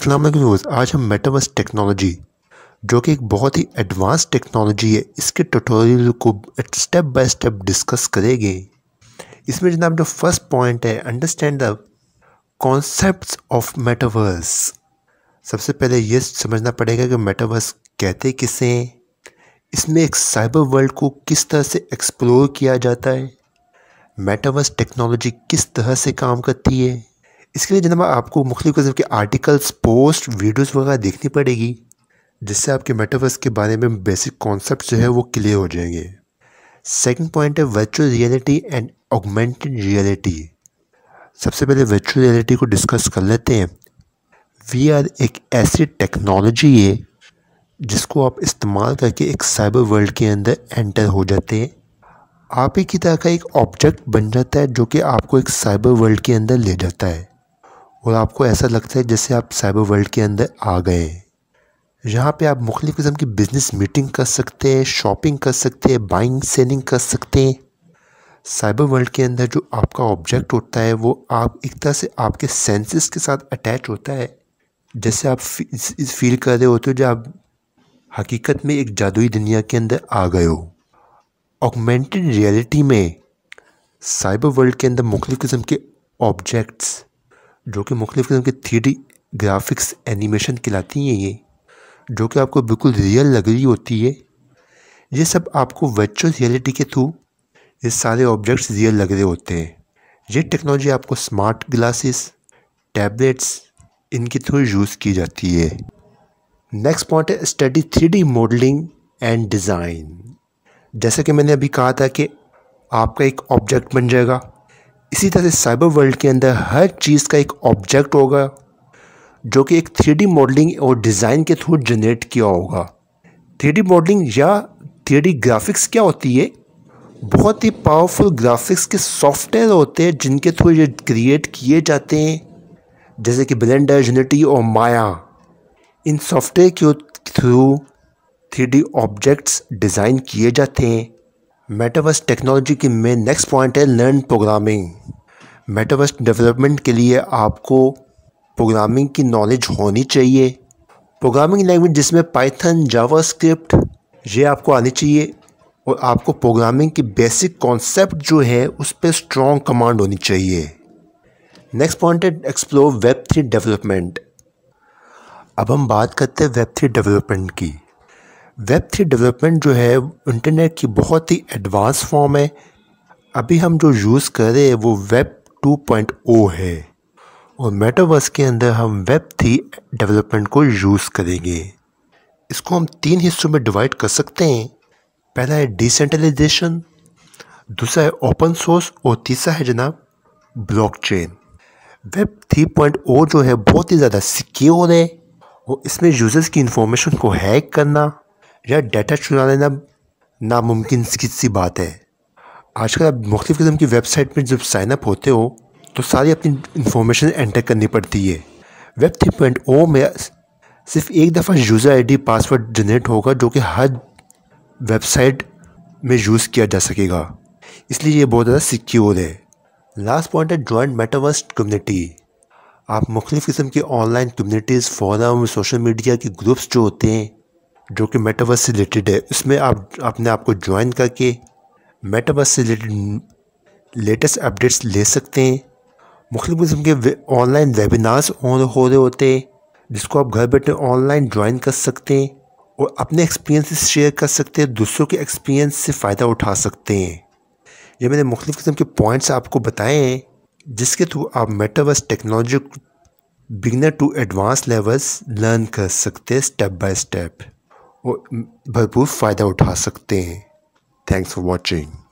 अस्सलाम वालेकुम व्यूअर्स आज हम मेटावर्स टेक्नोलॉजी जो कि एक बहुत ही एडवांस टेक्नोलॉजी है इसके ट्यूटोरियल को स्टेप बाय स्टेप डिस्कस करेंगे इसमें जनाब जो फर्स्ट पॉइंट है understand the concept of metaverse सबसे पहले ये समझना पड़ेगा कि मेटावर्स कहते किसे हैं इसमें एक साइबर वर्ल्ड को किस तरह से एक्सप्लोर किया जाता है मेटावर्स टेक्नोलॉजी किस तरह से काम करती है इसके लिए जनाब आपको मुख्तु कस्म के आर्टिकल्स पोस्ट वीडियोज़ वगैरह देखनी पड़ेगी जिससे आपके मेटावर्स के बारे में बेसिक कॉन्सेप्ट जो है वो क्लियर हो जाएंगे सेकंड पॉइंट है virtual reality and augmented reality सबसे पहले वर्चुअल रियलिटी को डिस्कस कर लेते हैं वी आर एक ऐसी टेक्नोलॉजी है जिसको आप इस्तेमाल करके एक साइबर वर्ल्ड के अंदर एंटर हो जाते हैं आप ही की तरह का एक ऑब्जेक्ट बन जाता है जो कि आपको एक साइबर वर्ल्ड के अंदर ले जाता है और आपको ऐसा लगता है जैसे आप साइबर वर्ल्ड के अंदर आ गए हैं यहाँ पे आप मुख्तु किस्म की बिज़नेस मीटिंग कर सकते हैं शॉपिंग कर सकते हैं बाइंग सेलिंग कर सकते हैं साइबर वर्ल्ड के अंदर जो आपका ऑब्जेक्ट होता है वो आप एक तरह से आपके सेंसेस के साथ अटैच होता है जैसे आप फील कर रहे होते हो जो आप हकीकत में एक जादुई दुनिया के अंदर आ गए हो ऑगमेंटेड रियलिटी में साइबर वर्ल्ड के अंदर मुख्तु किस्म के ऑब्जेक्ट्स जो कि मुख्तु किस्म के थ्री ग्राफिक्स एनिमेशन खिलाती हैं ये जो कि आपको बिल्कुल रियल लग रही होती है ये सब आपको वर्चुअल रियलिटी के थ्रू ये सारे ऑब्जेक्ट्स रियल लग रहे होते हैं ये टेक्नोलॉजी आपको स्मार्ट ग्लासेस टैबलेट्स इनके थ्रू यूज़ की जाती है नेक्स्ट पॉइंट है study three modelling and design जैसा कि मैंने अभी कहा था कि आपका एक ऑब्जेक्ट बन जाएगा इसी तरह से साइबर वर्ल्ड के अंदर हर चीज़ का एक ऑब्जेक्ट होगा जो कि एक थ्री मॉडलिंग और डिज़ाइन के थ्रू जनरेट किया होगा थ्री मॉडलिंग या थ्री ग्राफिक्स क्या होती है बहुत ही पावरफुल ग्राफिक्स के सॉफ्टवेयर होते हैं जिनके थ्रू ये क्रिएट किए जाते हैं जैसे कि ब्लेंडर यूनिटी और माया इन सॉफ्टवेयर के थ्रू थ्री ऑब्जेक्ट्स डिज़ाइन किए जाते हैं मेटावर्स टेक्नोलॉजी की में नेक्स्ट पॉइंट है लर्न प्रोग्रामिंग मेटावर्स डेवलपमेंट के लिए आपको प्रोग्रामिंग की नॉलेज होनी चाहिए प्रोग्रामिंग लैंग्वेज जिसमें पाइथन जावास्क्रिप्ट ये आपको आनी चाहिए और आपको प्रोग्रामिंग की बेसिक कॉन्सेप्ट जो है उस पर स्ट्रॉन्ग कमांड होनी चाहिए नेक्स्ट पॉइंट है एक्सप्लोर वेब थ्री डेवलपमेंट अब हम बात करते हैं वेब थ्री डेवलपमेंट की वेब थ्री डेवलपमेंट जो है इंटरनेट की बहुत ही एडवांस फॉर्म है अभी हम जो यूज़ कर रहे हैं वो वेब 2.0 है और मेटावर्स के अंदर हम वेब थ्री डेवलपमेंट को यूज़ करेंगे इसको हम तीन हिस्सों में डिवाइड कर सकते हैं पहला है डिसेंट्रलाइजेशन दूसरा है ओपन सोर्स और तीसरा है जनाब ब्लॉकचेन वेब 3.0 जो है बहुत ही ज़्यादा सिक्योर है और इसमें यूज़र्स की इंफॉर्मेशन को हैक करना यार डेटा चुना लेना नामुमकिन सी बात है आजकल आप मुख्तु किस्म की वेबसाइट में जब साइनअप होते हो तो सारी अपनी इंफॉर्मेशन एंटर करनी पड़ती है वेब थ्री पॉइंट ओ में सिर्फ एक दफ़ा यूज़र आईडी पासवर्ड जनरेट होगा जो कि हर वेबसाइट में यूज़ किया जा सकेगा इसलिए ये बहुत ज़्यादा सिक्योर है लास्ट पॉइंट है जॉइंट मेटावर्स कम्युनिटी आप मुख्तु किस्म की online communities forum social media के ग्रुप्स जो होते हैं जो कि मेटावर्स से रिलेटेड है उसमें आप अपने आप को ज्वाइन करके मेटावर्स से रिलेटेड लेटेस्ट अपडेट्स ले सकते हैं मुख्तु किस्म के ऑनलाइन वेबिनार्स ऑन हो रहे होते हैं जिसको आप घर बैठे ऑनलाइन ज्वाइन कर सकते हैं और अपने एक्सपीरियंस शेयर कर सकते हैं दूसरों के एक्सपीरियंस से फ़ायदा उठा सकते हैं ये मैंने मुख्तु किस्म के पॉइंट्स आपको बताए हैं जिसके थ्रू आप metaverse technology beginner to advance levels learn कर सकते हैं स्टेप बाय स्टेप भरपूर फ़ायदा उठा सकते हैं थैंक्स फॉर वॉचिंग